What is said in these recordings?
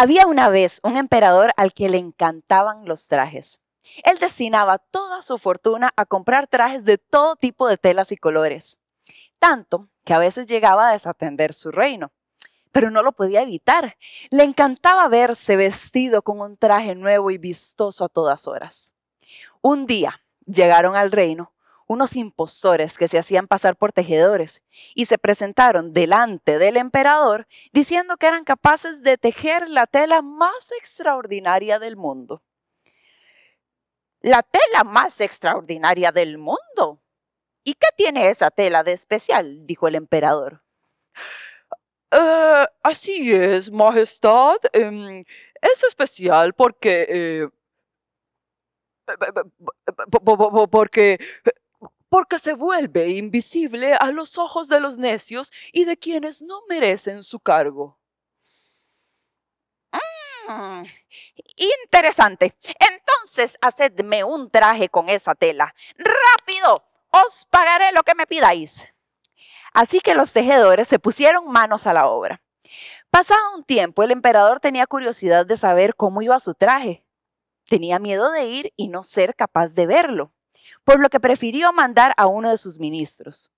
Había una vez un emperador al que le encantaban los trajes. Él destinaba toda su fortuna a comprar trajes de todo tipo de telas y colores, tanto que a veces llegaba a desatender su reino. Pero no lo podía evitar. Le encantaba verse vestido con un traje nuevo y vistoso a todas horas. Un día llegaron al reino unos impostores que se hacían pasar por tejedores y se presentaron delante del emperador diciendo que eran capaces de tejer la tela más extraordinaria del mundo. La tela más extraordinaria del mundo. ¿Y qué tiene esa tela de especial? dijo el emperador. así es, Majestad. es especial porque... porque porque se vuelve invisible a los ojos de los necios y de quienes no merecen su cargo. Mm, interesante. Entonces, hacedme un traje con esa tela. Rápido, os pagaré lo que me pidáis. Así que los tejedores se pusieron manos a la obra. Pasado un tiempo, el emperador tenía curiosidad de saber cómo iba su traje. Tenía miedo de ir y no ser capaz de verlo por lo que prefirió mandar a uno de sus ministros.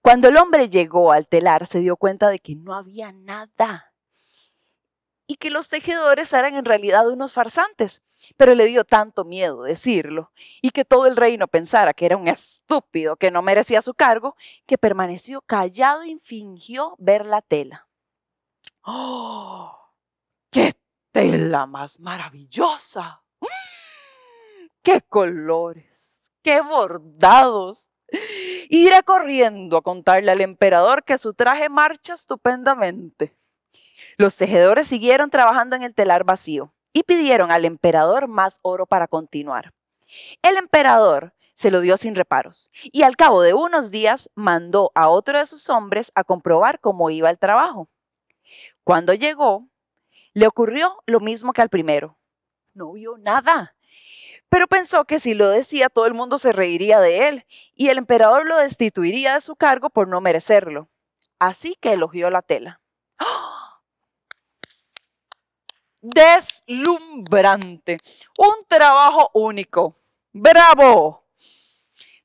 Cuando el hombre llegó al telar, se dio cuenta de que no había nada y que los tejedores eran en realidad unos farsantes, pero le dio tanto miedo decirlo y que todo el reino pensara que era un estúpido que no merecía su cargo, que permaneció callado y fingió ver la tela. ¡Oh! ¡Qué tela más maravillosa! ¡Mmm! ¡Qué colores! qué bordados. Iré corriendo a contarle al emperador que su traje marcha estupendamente. Los tejedores siguieron trabajando en el telar vacío y pidieron al emperador más oro para continuar. El emperador se lo dio sin reparos y al cabo de unos días mandó a otro de sus hombres a comprobar cómo iba el trabajo. Cuando llegó, le ocurrió lo mismo que al primero. No vio nada pero pensó que si lo decía todo el mundo se reiría de él y el emperador lo destituiría de su cargo por no merecerlo. Así que elogió la tela. ¡Ah! Deslumbrante. Un trabajo único. ¡Bravo!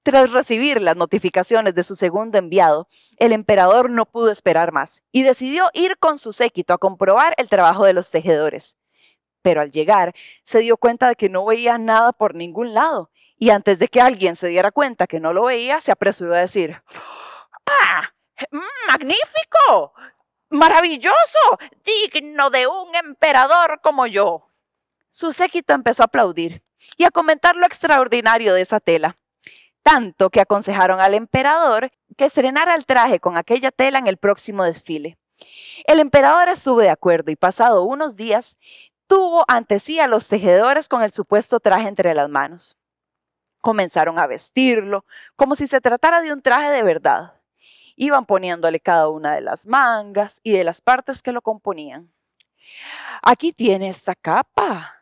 Tras recibir las notificaciones de su segundo enviado, el emperador no pudo esperar más y decidió ir con su séquito a comprobar el trabajo de los tejedores pero al llegar se dio cuenta de que no veía nada por ningún lado. Y antes de que alguien se diera cuenta que no lo veía, se apresuró a decir, ¡Ah! ¡Magnífico! ¡Maravilloso! ¡Digno de un emperador como yo! Su séquito empezó a aplaudir y a comentar lo extraordinario de esa tela, tanto que aconsejaron al emperador que estrenara el traje con aquella tela en el próximo desfile. El emperador estuvo de acuerdo y pasado unos días tuvo ante sí a los tejedores con el supuesto traje entre las manos. Comenzaron a vestirlo como si se tratara de un traje de verdad. Iban poniéndole cada una de las mangas y de las partes que lo componían. Aquí tiene esta capa.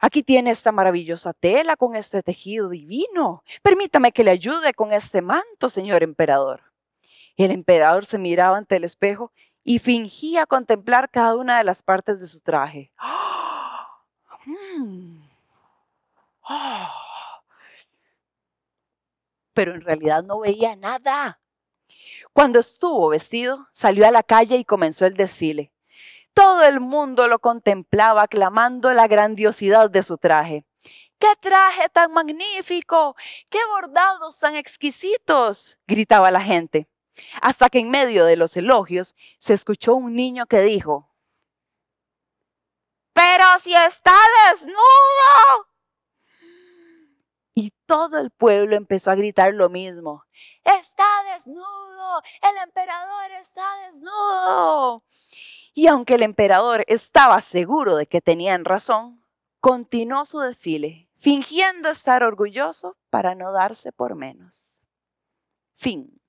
Aquí tiene esta maravillosa tela con este tejido divino. Permítame que le ayude con este manto, señor emperador. El emperador se miraba ante el espejo y fingía contemplar cada una de las partes de su traje. ¡Ah! Pero en realidad no veía nada. Cuando estuvo vestido, salió a la calle y comenzó el desfile. Todo el mundo lo contemplaba, aclamando la grandiosidad de su traje. ¡Qué traje tan magnífico! ¡Qué bordados tan exquisitos! gritaba la gente. Hasta que en medio de los elogios se escuchó un niño que dijo, pero si está desnudo. Y todo el pueblo empezó a gritar lo mismo. Está desnudo, el emperador está desnudo. Y aunque el emperador estaba seguro de que tenían razón, continuó su desfile, fingiendo estar orgulloso para no darse por menos. Fin.